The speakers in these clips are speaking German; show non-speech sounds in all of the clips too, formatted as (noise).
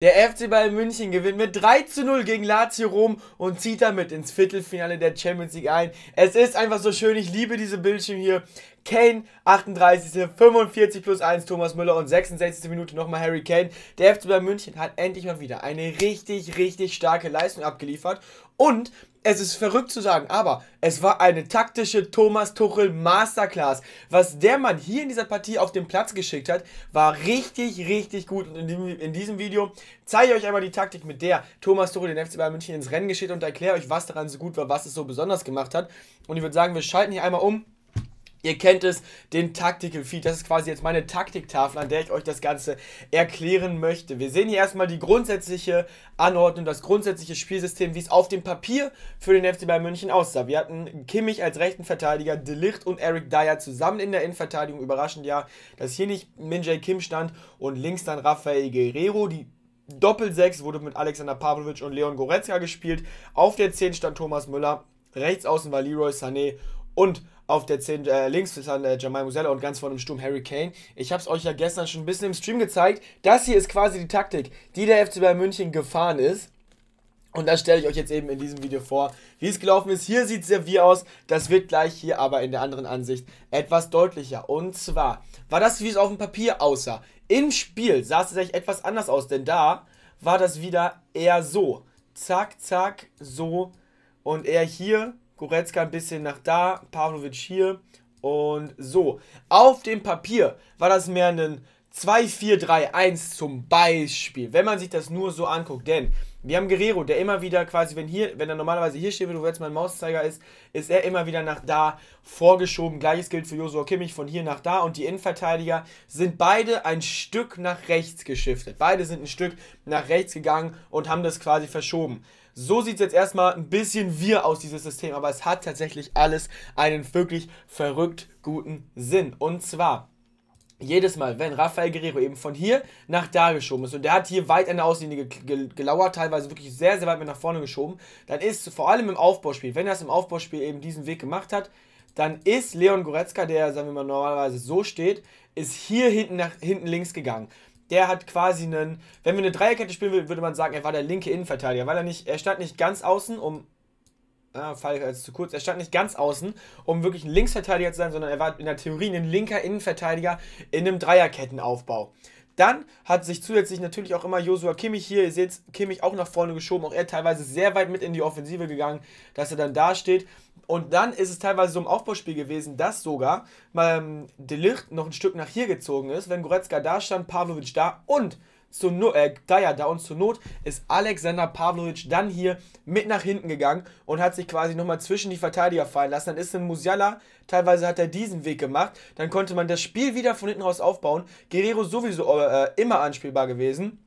Der FC Bayern München gewinnt mit 3 zu 0 gegen Lazio Rom und zieht damit ins Viertelfinale der Champions League ein. Es ist einfach so schön, ich liebe diese Bildschirme hier. Kane, 38. 45 plus 1 Thomas Müller und 66. Minute nochmal Harry Kane. Der FC Bayern München hat endlich mal wieder eine richtig, richtig starke Leistung abgeliefert. Und es ist verrückt zu sagen, aber es war eine taktische Thomas Tuchel Masterclass. Was der Mann hier in dieser Partie auf den Platz geschickt hat, war richtig, richtig gut. Und in, dem, in diesem Video zeige ich euch einmal die Taktik, mit der Thomas Tuchel den FC Bayern München ins Rennen geschickt und erkläre euch, was daran so gut war, was es so besonders gemacht hat. Und ich würde sagen, wir schalten hier einmal um Ihr kennt es, den Taktical-Feed. Das ist quasi jetzt meine Taktiktafel, an der ich euch das Ganze erklären möchte. Wir sehen hier erstmal die grundsätzliche Anordnung, das grundsätzliche Spielsystem, wie es auf dem Papier für den FC Bayern München aussah. Wir hatten Kimmich als rechten Verteidiger, De Ligt und Eric Dyer zusammen in der Innenverteidigung. Überraschend ja, dass hier nicht Minjay Kim stand und links dann Rafael Guerrero. Die Doppel-6 wurde mit Alexander Pavlovic und Leon Goretzka gespielt. Auf der 10 stand Thomas Müller. Rechts außen war Leroy Sané und auf der 10 äh, links ist dann äh, Jamal Musella und ganz vorne im Sturm Harry Kane. Ich habe es euch ja gestern schon ein bisschen im Stream gezeigt. Das hier ist quasi die Taktik, die der FC Bayern München gefahren ist. Und das stelle ich euch jetzt eben in diesem Video vor, wie es gelaufen ist. Hier sieht es ja wie aus, das wird gleich hier aber in der anderen Ansicht etwas deutlicher. Und zwar war das, wie es auf dem Papier aussah. Im Spiel sah es tatsächlich etwas anders aus, denn da war das wieder eher so. Zack, zack, so. Und eher hier Goretzka ein bisschen nach da, Pavlovic hier und so. Auf dem Papier war das mehr ein 2-4-3-1 zum Beispiel, wenn man sich das nur so anguckt, denn wir haben Guerrero, der immer wieder quasi, wenn hier, wenn er normalerweise hier steht, wo jetzt mein Mauszeiger ist, ist er immer wieder nach da vorgeschoben. Gleiches gilt für Josua Kimmich von hier nach da und die Innenverteidiger sind beide ein Stück nach rechts geschiftet. Beide sind ein Stück nach rechts gegangen und haben das quasi verschoben. So sieht es jetzt erstmal ein bisschen wir aus, dieses System, aber es hat tatsächlich alles einen wirklich verrückt guten Sinn. Und zwar, jedes Mal, wenn Rafael Guerrero eben von hier nach da geschoben ist und der hat hier weit an der Außenlinie gelauert, teilweise wirklich sehr, sehr weit mit nach vorne geschoben, dann ist vor allem im Aufbauspiel, wenn er es im Aufbauspiel eben diesen Weg gemacht hat, dann ist Leon Goretzka, der, sagen wir mal, normalerweise so steht, ist hier hinten, nach, hinten links gegangen der hat quasi einen, wenn wir eine Dreierkette spielen würden, würde man sagen, er war der linke Innenverteidiger, weil er nicht, er stand nicht ganz außen, um Ah, Falk als zu kurz. Er stand nicht ganz außen, um wirklich ein Linksverteidiger zu sein, sondern er war in der Theorie ein linker Innenverteidiger in einem Dreierkettenaufbau. Dann hat sich zusätzlich natürlich auch immer Josua Kimmich hier, ihr seht Kimmich auch nach vorne geschoben, auch er teilweise sehr weit mit in die Offensive gegangen, dass er dann da steht. Und dann ist es teilweise so im Aufbauspiel gewesen, dass sogar ähm, Delicht noch ein Stück nach hier gezogen ist, wenn Goretzka da stand, Pavlovic da und zur no äh, da ja da und zur Not ist Alexander Pavlovic dann hier mit nach hinten gegangen und hat sich quasi nochmal zwischen die Verteidiger fallen lassen. Dann ist ein Musiala, teilweise hat er diesen Weg gemacht. Dann konnte man das Spiel wieder von hinten raus aufbauen. Guerrero sowieso äh, immer anspielbar gewesen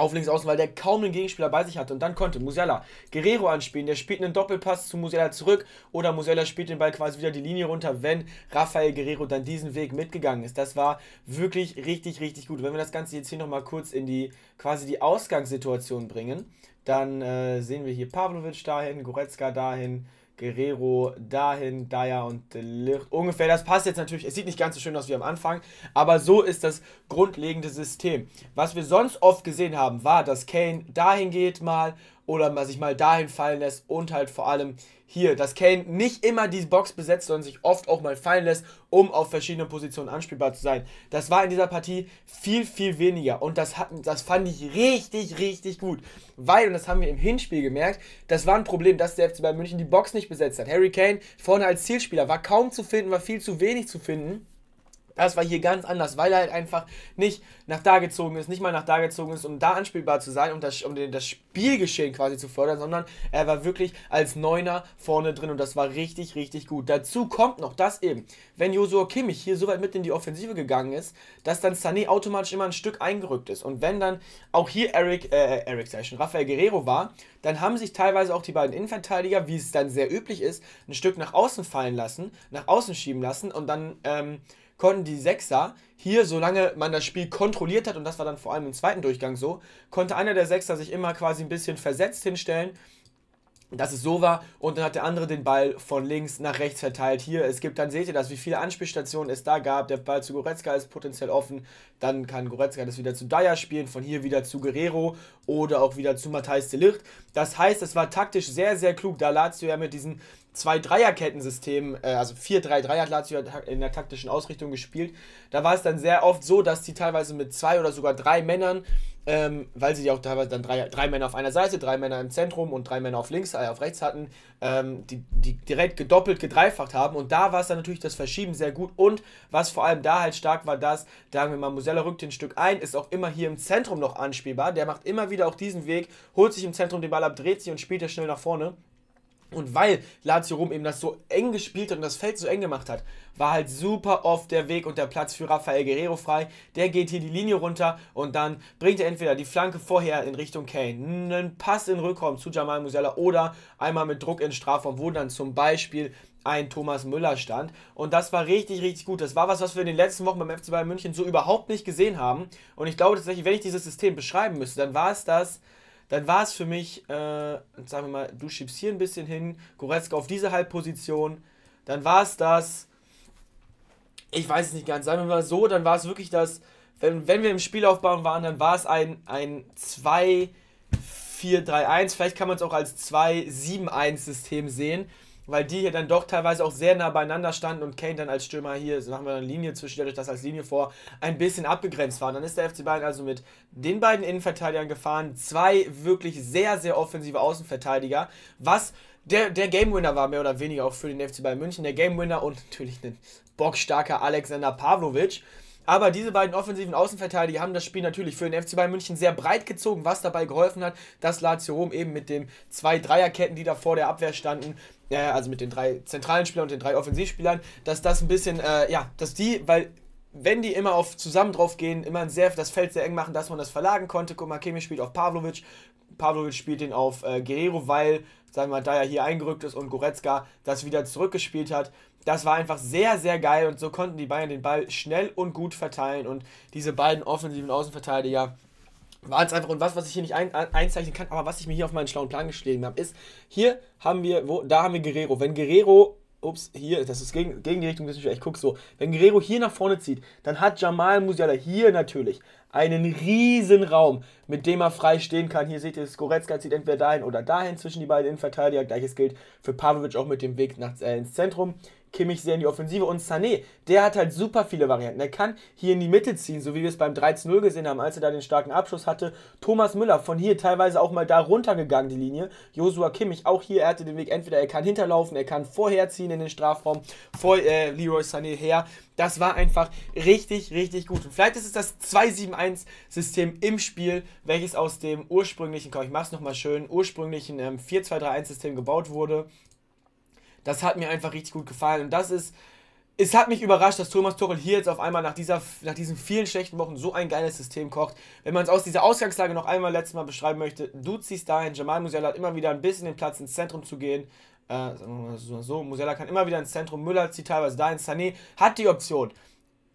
auf links außen, weil der kaum einen Gegenspieler bei sich hatte. Und dann konnte Musella Guerrero anspielen. Der spielt einen Doppelpass zu Musella zurück oder Musella spielt den Ball quasi wieder die Linie runter, wenn Rafael Guerrero dann diesen Weg mitgegangen ist. Das war wirklich richtig, richtig gut. Wenn wir das Ganze jetzt hier nochmal kurz in die quasi die Ausgangssituation bringen, dann äh, sehen wir hier Pavlovic dahin, Goretzka dahin, Guerrero dahin, Daya und Delicht. Ungefähr, das passt jetzt natürlich. Es sieht nicht ganz so schön aus wie am Anfang, aber so ist das grundlegende System. Was wir sonst oft gesehen haben, war, dass Kane dahin geht mal oder man sich mal dahin fallen lässt und halt vor allem hier, dass Kane nicht immer die Box besetzt, sondern sich oft auch mal fallen lässt, um auf verschiedenen Positionen anspielbar zu sein. Das war in dieser Partie viel, viel weniger und das, hatten, das fand ich richtig, richtig gut. Weil, und das haben wir im Hinspiel gemerkt, das war ein Problem, dass der FC Bayern München die Box nicht besetzt hat. Harry Kane vorne als Zielspieler war kaum zu finden, war viel zu wenig zu finden. Das war hier ganz anders, weil er halt einfach nicht nach da gezogen ist, nicht mal nach da gezogen ist, um da anspielbar zu sein, um das, um das Spielgeschehen quasi zu fördern, sondern er war wirklich als Neuner vorne drin und das war richtig, richtig gut. Dazu kommt noch das eben, wenn Josua Kimmich hier so weit mit in die Offensive gegangen ist, dass dann Sané automatisch immer ein Stück eingerückt ist. Und wenn dann auch hier Eric, äh, äh Eric, Session, Rafael Guerrero war, dann haben sich teilweise auch die beiden Innenverteidiger, wie es dann sehr üblich ist, ein Stück nach außen fallen lassen, nach außen schieben lassen und dann, ähm, konnten die Sechser hier, solange man das Spiel kontrolliert hat, und das war dann vor allem im zweiten Durchgang so, konnte einer der Sechser sich immer quasi ein bisschen versetzt hinstellen dass es so war und dann hat der andere den Ball von links nach rechts verteilt. Hier, es gibt, dann seht ihr das, wie viele Anspielstationen es da gab. Der Ball zu Goretzka ist potenziell offen, dann kann Goretzka das wieder zu Dyer spielen, von hier wieder zu Guerrero oder auch wieder zu Matthijs de Licht. Das heißt, es war taktisch sehr, sehr klug, da Lazio ja mit diesen zwei Dreierkettensystem, äh, also 4-3-3 hat Lazio in der taktischen Ausrichtung gespielt. Da war es dann sehr oft so, dass die teilweise mit zwei oder sogar drei Männern ähm, weil sie ja auch teilweise dann drei, drei Männer auf einer Seite, drei Männer im Zentrum und drei Männer auf links, äh, auf rechts hatten, ähm, die, die direkt gedoppelt, gedreifacht haben. Und da war es dann natürlich das Verschieben sehr gut. Und was vor allem da halt stark war, dass, sagen wir mal, Musella rückt den Stück ein, ist auch immer hier im Zentrum noch anspielbar. Der macht immer wieder auch diesen Weg, holt sich im Zentrum den Ball ab, dreht sich und spielt er schnell nach vorne. Und weil Lazio Rom eben das so eng gespielt hat und das Feld so eng gemacht hat, war halt super oft der Weg und der Platz für Rafael Guerrero frei. Der geht hier die Linie runter und dann bringt er entweder die Flanke vorher in Richtung Kane, einen Pass in Rückraum zu Jamal Musiala oder einmal mit Druck in Strafraum, wo dann zum Beispiel ein Thomas Müller stand. Und das war richtig, richtig gut. Das war was, was wir in den letzten Wochen beim FC Bayern München so überhaupt nicht gesehen haben. Und ich glaube tatsächlich, wenn ich dieses System beschreiben müsste, dann war es das, dann war es für mich, äh, sagen wir mal, du schiebst hier ein bisschen hin, Goretzka auf diese Halbposition, dann war es das, ich weiß es nicht ganz, sagen wir mal so, dann war es wirklich das, wenn, wenn wir im Spielaufbau waren, dann war es ein, ein 2-4-3-1, vielleicht kann man es auch als 2-7-1-System sehen, weil die hier dann doch teilweise auch sehr nah beieinander standen und Kane dann als Stürmer hier, so machen wir eine Linie zwischen, dadurch, dass als Linie vor ein bisschen abgegrenzt war. Dann ist der FC Bayern also mit den beiden Innenverteidigern gefahren, zwei wirklich sehr, sehr offensive Außenverteidiger, was der, der Game Winner war mehr oder weniger auch für den FC Bayern München, der Game Winner und (laughs) natürlich ein bockstarker Alexander Pavlovic. Aber diese beiden offensiven Außenverteidiger haben das Spiel natürlich für den FC Bayern München sehr breit gezogen, was dabei geholfen hat, dass Lazio Rom eben mit den zwei Dreierketten, die da vor der Abwehr standen, ja, äh, also mit den drei zentralen Spielern und den drei Offensivspielern, dass das ein bisschen, äh, ja, dass die, weil wenn die immer auf zusammen drauf gehen, immer sehr, das Feld sehr eng machen, dass man das verlagen konnte. Guck mal, Kimmich spielt auf Pavlovic, Pavlovic spielt den auf äh, Guerrero, weil, sagen wir mal, da ja hier eingerückt ist und Goretzka das wieder zurückgespielt hat. Das war einfach sehr, sehr geil und so konnten die Bayern den Ball schnell und gut verteilen und diese beiden offensiven Außenverteidiger war jetzt einfach und was, was ich hier nicht ein, einzeichnen kann, aber was ich mir hier auf meinen schlauen Plan geschrieben habe, ist, hier haben wir, wo, da haben wir Guerrero. Wenn Guerrero, ups, hier, das ist gegen, gegen die Richtung des ich guck so, wenn Guerrero hier nach vorne zieht, dann hat Jamal Musiala hier natürlich einen riesen Raum, mit dem er frei stehen kann. Hier seht ihr, Skoretzka zieht entweder dahin oder dahin zwischen die beiden Innenverteidiger. Gleiches gilt für Pavlovic auch mit dem Weg nach, äh, ins Zentrum. Kimmich sehr in die Offensive und Sané, der hat halt super viele Varianten. Er kann hier in die Mitte ziehen, so wie wir es beim 13-0 gesehen haben, als er da den starken Abschuss hatte. Thomas Müller von hier teilweise auch mal da runtergegangen, die Linie. Josua Kimmich auch hier, er hatte den Weg, entweder er kann hinterlaufen, er kann vorherziehen in den Strafraum, vor äh, Leroy Sané her. Das war einfach richtig, richtig gut. Und vielleicht ist es das 2-7-1-System im Spiel, welches aus dem ursprünglichen, komm, ich mach's nochmal schön, ursprünglichen ähm, 4-2-3-1-System gebaut wurde. Das hat mir einfach richtig gut gefallen. Und das ist, es hat mich überrascht, dass Thomas Tuchel hier jetzt auf einmal nach, dieser, nach diesen vielen schlechten Wochen so ein geiles System kocht. Wenn man es aus dieser Ausgangslage noch einmal letztes Mal beschreiben möchte, du ziehst dahin, Jamal Musiala hat immer wieder ein bisschen den Platz ins Zentrum zu gehen. Äh, so, so, Musiala kann immer wieder ins Zentrum, Müller zieht teilweise dahin, Sané hat die Option,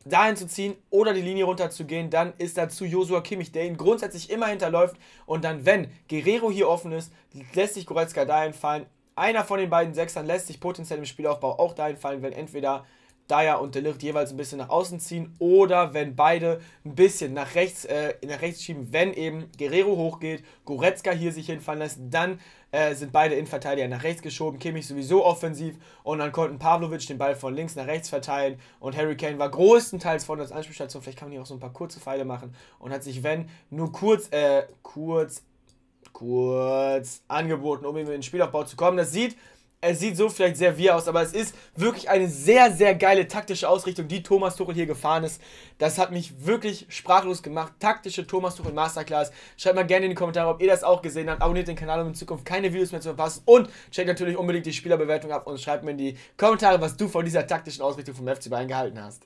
dahin zu ziehen oder die Linie runter zu gehen, Dann ist dazu Josua Kimmich, der ihn grundsätzlich immer hinterläuft. Und dann, wenn Guerrero hier offen ist, lässt sich Goretzka dahin fallen einer von den beiden Sechsern lässt sich potenziell im Spielaufbau auch dahin fallen, wenn entweder Dyer und Delicht jeweils ein bisschen nach außen ziehen oder wenn beide ein bisschen nach rechts, äh, nach rechts schieben, wenn eben Guerrero hochgeht, Goretzka hier sich hinfallen lässt, dann äh, sind beide Innenverteidiger nach rechts geschoben, Kimmich sowieso offensiv und dann konnten Pavlovic den Ball von links nach rechts verteilen und Harry Kane war größtenteils vorne als Anspielstation, vielleicht kann man hier auch so ein paar kurze Pfeile machen und hat sich, wenn, nur kurz, äh, kurz kurz angeboten, um in den Spielaufbau zu kommen. Das sieht, es sieht so vielleicht sehr wie aus, aber es ist wirklich eine sehr, sehr geile taktische Ausrichtung, die Thomas Tuchel hier gefahren ist. Das hat mich wirklich sprachlos gemacht. Taktische Thomas Tuchel Masterclass. Schreibt mal gerne in die Kommentare, ob ihr das auch gesehen habt. Abonniert den Kanal, um in Zukunft keine Videos mehr zu verpassen. Und checkt natürlich unbedingt die Spielerbewertung ab und schreibt mir in die Kommentare, was du von dieser taktischen Ausrichtung vom FC Bayern gehalten hast.